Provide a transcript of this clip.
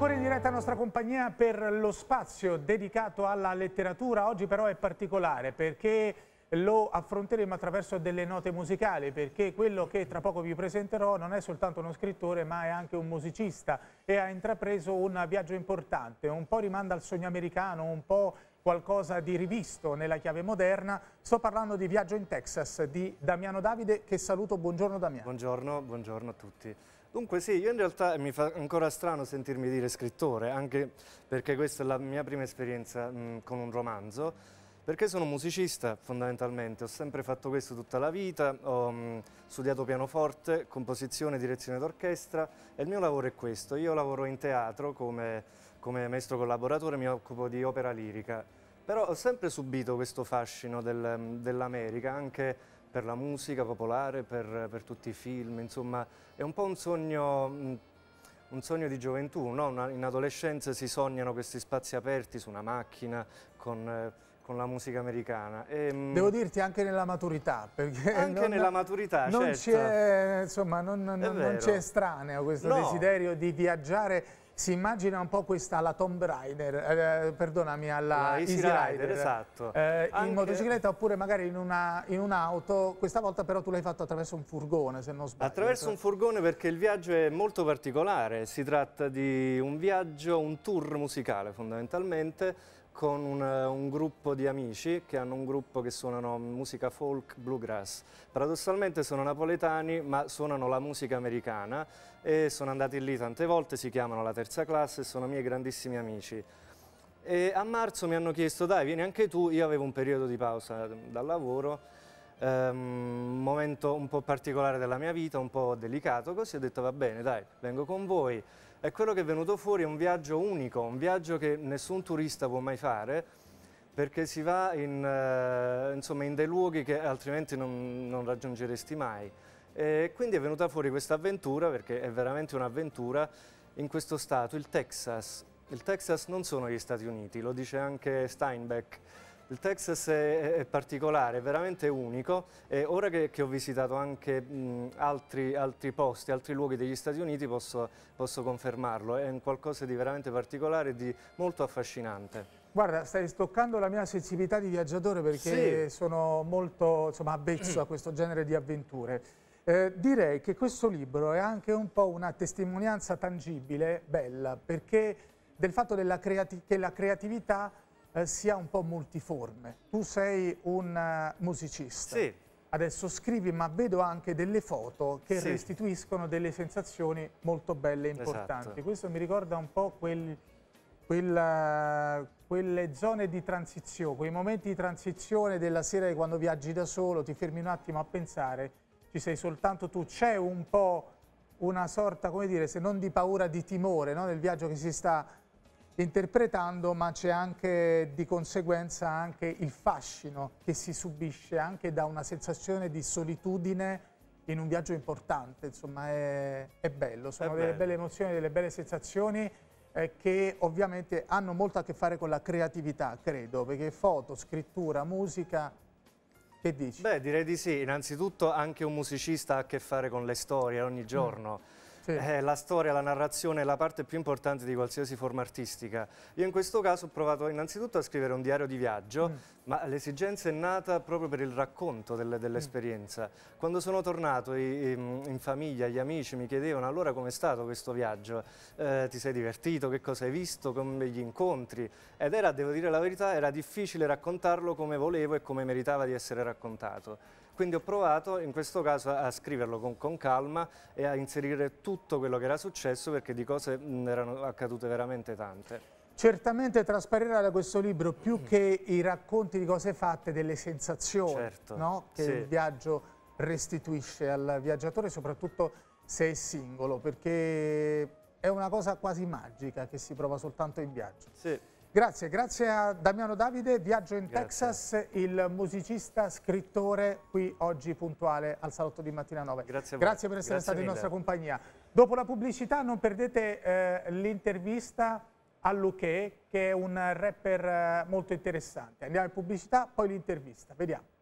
Ancora in diretta nostra compagnia per lo spazio dedicato alla letteratura. Oggi però è particolare perché lo affronteremo attraverso delle note musicali perché quello che tra poco vi presenterò non è soltanto uno scrittore ma è anche un musicista e ha intrapreso un viaggio importante, un po' rimanda al sogno americano, un po' qualcosa di rivisto nella chiave moderna. Sto parlando di Viaggio in Texas di Damiano Davide che saluto, buongiorno Damiano. Buongiorno, buongiorno a tutti. Dunque sì, io in realtà mi fa ancora strano sentirmi dire scrittore, anche perché questa è la mia prima esperienza mh, con un romanzo, perché sono musicista fondamentalmente, ho sempre fatto questo tutta la vita, ho mh, studiato pianoforte, composizione, direzione d'orchestra e il mio lavoro è questo, io lavoro in teatro come, come maestro collaboratore, mi occupo di opera lirica, però ho sempre subito questo fascino del, dell'America, anche per la musica popolare, per, per, tutti i film, insomma è un po' un sogno, mm, un sogno di gioventù, no? in adolescenza si sognano questi spazi aperti su una macchina con eh, con la musica americana. E, ehm, Devo dirti anche nella maturità, perché anche non, nella maturità, non certo. c'è certo. estraneo questo no. desiderio di viaggiare si immagina un po' questa alla Tomb Raider, eh, perdonami, alla Easy, Easy Rider, Rider esatto. eh, in motocicletta oppure magari in, un'auto, un questa volta però tu l'hai fatto attraverso un furgone se non sbaglio. Attraverso un furgone perché il viaggio è molto particolare, si tratta di un viaggio, un tour musicale fondamentalmente, con un, un, gruppo di amici che hanno un gruppo che suonano musica folk bluegrass. Paradossalmente sono napoletani ma suonano la musica americana e sono andati lì tante volte, si chiamano la terza classe e sono miei grandissimi amici. E a marzo mi hanno chiesto dai vieni anche tu, io avevo un periodo di pausa dal lavoro, ehm, un momento un po' particolare della mia vita, un po' delicato, così ho detto va bene dai vengo con voi e quello che è venuto fuori è un viaggio unico, un viaggio che nessun turista può mai fare perché si va in, eh, insomma, in dei luoghi che altrimenti non, non raggiungeresti mai. E quindi è venuta fuori questa avventura, perché è veramente un'avventura, in questo stato, il Texas. Il Texas non sono gli Stati Uniti, lo dice anche Steinbeck il Texas è, è particolare, è veramente unico e ora che, che ho visitato anche mh, altri, altri, posti, altri luoghi degli Stati Uniti posso, posso confermarlo, è un qualcosa di veramente particolare e di molto affascinante. Guarda, stai stoccando la mia sensibilità di viaggiatore perché sì. sono molto insomma, avvezzo a questo genere di avventure. Eh, direi che questo libro è anche un po' una testimonianza tangibile, bella, perché del fatto della che la creatività eh, sia un po' multiforme. Tu sei un eh, musicista. Sì. Adesso scrivi, ma vedo anche delle foto che sì. restituiscono delle sensazioni molto belle e esatto. importanti. Esatto. Questo mi ricorda un po' quel, quella, eh, quelle zone di transizione, quei momenti di transizione della sera quando viaggi da solo, ti fermi un attimo a pensare, ci sei soltanto tu, c'è un po' una sorta, come dire, se non di paura, di timore no? nel viaggio che si sta interpretando, ma c'è anche di conseguenza anche il fascino che si subisce anche da una sensazione di solitudine in un viaggio importante, insomma è, è bello, sono è delle bello. belle emozioni, delle belle sensazioni eh, che ovviamente hanno molto a che fare con la creatività, credo, perché foto, scrittura, musica, che dici? Beh direi di sì, innanzitutto anche un musicista ha a che fare con le storie ogni mm. giorno. Mm sì. Eh, la storia, la narrazione è la parte più importante di qualsiasi forma artistica. Io in questo caso ho provato innanzitutto a scrivere un diario di viaggio, mm. ma l'esigenza è nata proprio per il racconto dell'esperienza. mm. Quando sono tornato in famiglia, gli amici mi chiedevano allora com'è stato questo viaggio, eh, ti sei divertito, che cosa hai visto, come gli incontri. Ed era, devo dire la verità, era difficile raccontarlo come volevo e come meritava di essere raccontato. Quindi ho provato in questo caso a scriverlo con, con, calma e a inserire tutto quello che era successo perché di cose mh, mm, erano accadute veramente tante. Certamente trasparirà da questo libro più mm. che i racconti di cose fatte, delle sensazioni certo, no? che sì. il viaggio restituisce al viaggiatore, soprattutto se è singolo, perché è una cosa quasi magica che si prova soltanto in viaggio. Sì. Grazie, grazie a Damiano Davide, Viaggio in grazie. Texas, il musicista, scrittore qui oggi puntuale al Salotto di Mattina 9. Grazie, grazie per essere grazie stati mille. in nostra compagnia. Dopo la pubblicità non perdete eh, l'intervista a Luque, che è un rapper eh, molto interessante. Andiamo in pubblicità, poi l'intervista. Vediamo.